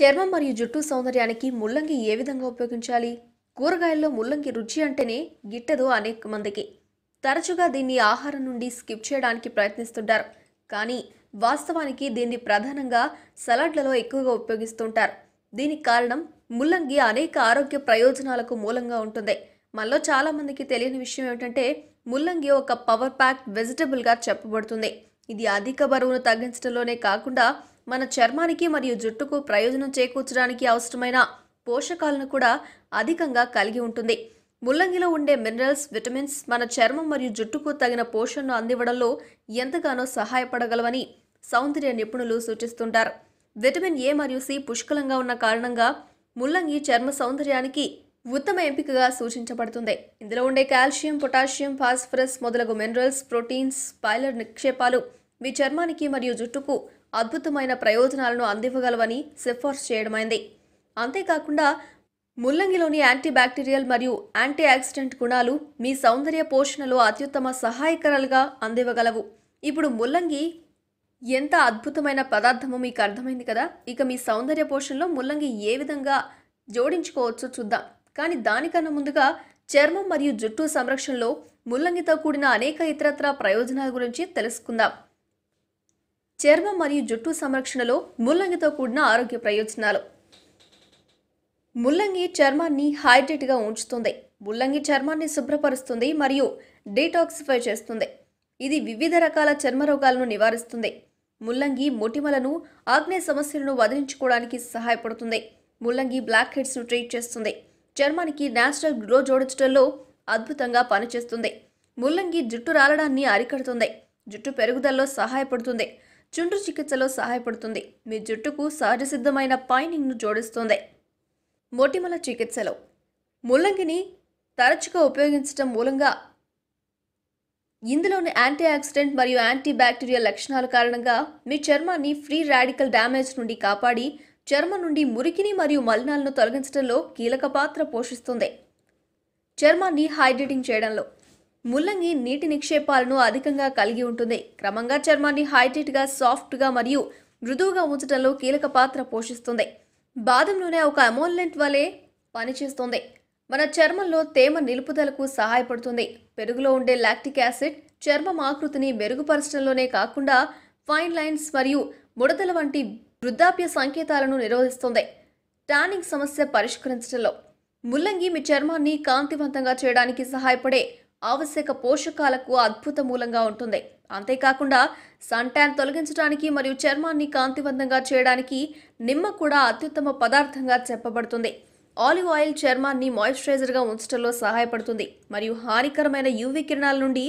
చర్మం మరియు జుట్టు సౌందర్యానికి ముల్లంగి ఏ విధంగా ఉపయోగించాలి కూరగాయల్లో ముల్లంగి రుచి అంటేనే గిట్టదు అనేక మందికి తరచుగా దీన్ని ఆహారం నుండి స్కిప్ చేయడానికి ప్రయత్నిస్తుంటారు కానీ వాస్తవానికి దీన్ని ప్రధానంగా సలాడ్లలో ఎక్కువగా ఉపయోగిస్తుంటారు దీనికి కారణం ముల్లంగి అనేక ఆరోగ్య ప్రయోజనాలకు మూలంగా ఉంటుంది మనలో చాలామందికి తెలియని విషయం ఏమిటంటే ముల్లంగి ఒక పవర్ ప్యాక్ వెజిటబుల్గా చెప్పబడుతుంది ఇది అధిక బరువును తగ్గించడంలోనే కాకుండా మన చర్మానికి మరియు జుట్టుకు ప్రయోజనం చేకూర్చడానికి అవసరమైన పోషకాలను కూడా అధికంగా కలిగి ఉంటుంది ముల్లంగిలో ఉండే మినరల్స్ విటమిన్స్ మన చర్మం మరియు జుట్టుకు తగిన పోషణను అందివ్వడంలో ఎంతగానో సహాయపడగలవని సౌందర్య నిపుణులు సూచిస్తుంటారు విటమిన్ ఏ మరియు సి పుష్కలంగా ఉన్న కారణంగా ముల్లంగి చర్మ సౌందర్యానికి ఉత్తమ ఎంపికగా సూచించబడుతుంది ఇందులో ఉండే కాల్షియం పొటాషియం ఫాస్ఫరస్ మొదలగు మినరల్స్ ప్రోటీన్స్ పైలర్ నిక్షేపాలు మీ చర్మానికి మరియు జుట్టుకు అద్భుతమైన ప్రయోజనాలను అందివ్వగలవని సిఫార్సు చేయడమైంది అంతేకాకుండా ముల్లంగిలోని యాంటీ బ్యాక్టీరియల్ మరియు యాంటీ ఆక్సిడెంట్ గుణాలు మీ సౌందర్య పోషణలో అత్యుత్తమ సహాయకరాలుగా అందివ్వగలవు ఇప్పుడు ముల్లంగి ఎంత అద్భుతమైన పదార్థమో మీకు అర్థమైంది కదా ఇక మీ సౌందర్య పోషణలో ముల్లంగి ఏ విధంగా జోడించుకోవచ్చో చూద్దాం కానీ దానికన్నా ముందుగా చర్మం మరియు జుట్టు సంరక్షణలో ముల్లంగితో కూడిన అనేక ఇతరత్ర ప్రయోజనాల గురించి తెలుసుకుందాం చర్మం మరియు జుట్టు సంరక్షణలో ముల్లంగితో కూడిన ఆరోగ్య ప్రయోజనాలు ముల్లంగి చర్మాన్ని హైడ్రేట్గా ఉంచుతుంది ముల్లంగి చర్మాన్ని శుభ్రపరుస్తుంది మరియు డీటాక్సిఫై చేస్తుంది ఇది వివిధ రకాల చర్మ రోగాలను నివారిస్తుంది ముల్లంగి మొటిమలను ఆగ్నే సమస్యలను వదిలించుకోవడానికి సహాయపడుతుంది ముల్లంగి బ్లాక్ హెడ్స్ను ట్రీట్ చేస్తుంది చర్మానికి న్యాచురల్ గ్లో జోడించడంలో అద్భుతంగా పనిచేస్తుంది ముల్లంగి జుట్టు రాలడాన్ని అరికడుతుంది జుట్టు పెరుగుదలలో సహాయపడుతుంది చుండ్రు చికిత్సలో సహాయపడుతుంది మీ జుట్టుకు సహజ సిద్ధమైన పైనింగ్ను జోడిస్తుంది మొటిమల చికిత్సలో ముల్లంగిని తరచుగా ఉపయోగించడం మూలంగా ఇందులోని యాంటీ ఆక్సిడెంట్ మరియు యాంటీ బ్యాక్టీరియల్ లక్షణాల కారణంగా మీ చర్మాన్ని ఫ్రీ రాడికల్ డ్యామేజ్ నుండి కాపాడి చర్మం నుండి మురికిని మరియు మలినాలను తొలగించడంలో కీలక పాత్ర పోషిస్తుంది చర్మాన్ని హైడ్రేటింగ్ చేయడంలో ముల్లంగి నీటి నిక్షేపాలను అధికంగా కలిగి ఉంటుంది క్రమంగా చర్మాన్ని హైటెట్గా సాఫ్ట్గా మరియు మృదువుగా ఉంచడంలో కీలక పాత్ర పోషిస్తుంది బాదం నూనె ఒక అమోల్లెంట్ వలె పనిచేస్తుంది మన చర్మంలో తేమ నిలుపుదలకు సహాయపడుతుంది పెరుగులో ఉండే లాక్టిక్ యాసిడ్ చర్మం ఆకృతిని మెరుగుపరచడంలోనే కాకుండా ఫైన్ లైన్స్ మరియు ముడతల వంటి వృద్ధాప్య సంకేతాలను నిరోధిస్తుంది టానింగ్ సమస్య పరిష్కరించడంలో ముల్లంగి మీ చర్మాన్ని కాంతివంతంగా చేయడానికి సహాయపడే ఆవశ్యక పోషకాలకు అద్భుత మూలంగా ఉంటుంది అంతేకాకుండా సన్టాన్ తొలగించడానికి మరియు చర్మాన్ని కాంతివంతంగా చేయడానికి నిమ్మ కూడా అత్యుత్తమ పదార్థంగా చెప్పబడుతుంది ఆలివ్ ఆయిల్ చర్మాన్ని మాయిశ్చరైజర్గా ఉంచడంలో సహాయపడుతుంది మరియు హానికరమైన యువి కిరణాల నుండి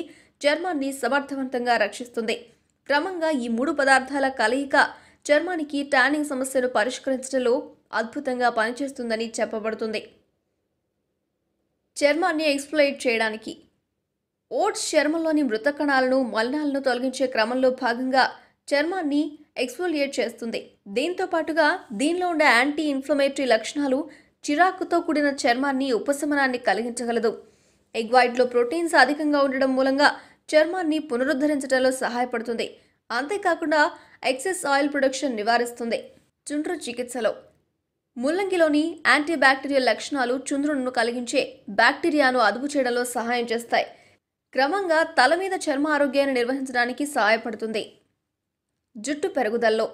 చర్మాన్ని సమర్థవంతంగా రక్షిస్తుంది క్రమంగా ఈ మూడు పదార్థాల కలయిక చర్మానికి ట్యానింగ్ సమస్యను పరిష్కరించడంలో అద్భుతంగా పనిచేస్తుందని చెప్పబడుతుంది చర్మాన్ని ఎక్స్ప్లోయిట్ చేయడానికి ఓట్స్ చర్మంలోని మృత కణాలను మలినాలను తొలగించే క్రమంలో భాగంగా చర్మాన్ని ఎక్స్ఫోలియేట్ చేస్తుంది దీంతో పాటుగా దీనిలో ఉండే యాంటీ ఇన్ఫ్లమేటరీ లక్షణాలు చిరాకుతో కూడిన చర్మాన్ని ఉపశమనాన్ని కలిగించగలదు ఎగ్ ప్రోటీన్స్ అధికంగా ఉండడం మూలంగా చర్మాన్ని పునరుద్ధరించడంలో సహాయపడుతుంది అంతేకాకుండా ఎక్సెస్ ఆయిల్ ప్రొడక్షన్ నివారిస్తుంది చుండ్రు చికిత్సలో ముల్లంగిలోని బ్యాక్టీరియల్ లక్షణాలు చుండ్రును కలిగించే బ్యాక్టీరియాను అదుపు చేయడంలో సహాయం చేస్తాయి క్రమంగా తల మీద చర్మ ఆరోగ్యాన్ని నిర్వహించడానికి సహాయపడుతుంది జుట్టు పెరుగుదలలో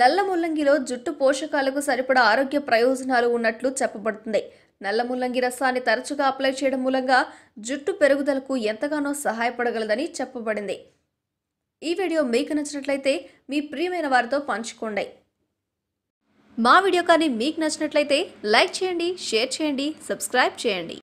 నల్ల ముల్లంగిలో జుట్టు పోషకాలకు సరిపడా ఆరోగ్య ప్రయోజనాలు ఉన్నట్లు చెప్పబడుతుంది నల్ల ముల్లంగి రసాన్ని తరచుగా అప్లై చేయడం మూలంగా జుట్టు పెరుగుదలకు ఎంతగానో సహాయపడగలదని చెప్పబడింది ఈ వీడియో మీకు నచ్చినట్లయితే మీ ప్రియమైన వారితో పంచుకోండి మా వీడియో కానీ మీకు నచ్చినట్లయితే లైక్ చేయండి షేర్ చేయండి సబ్స్క్రైబ్ చేయండి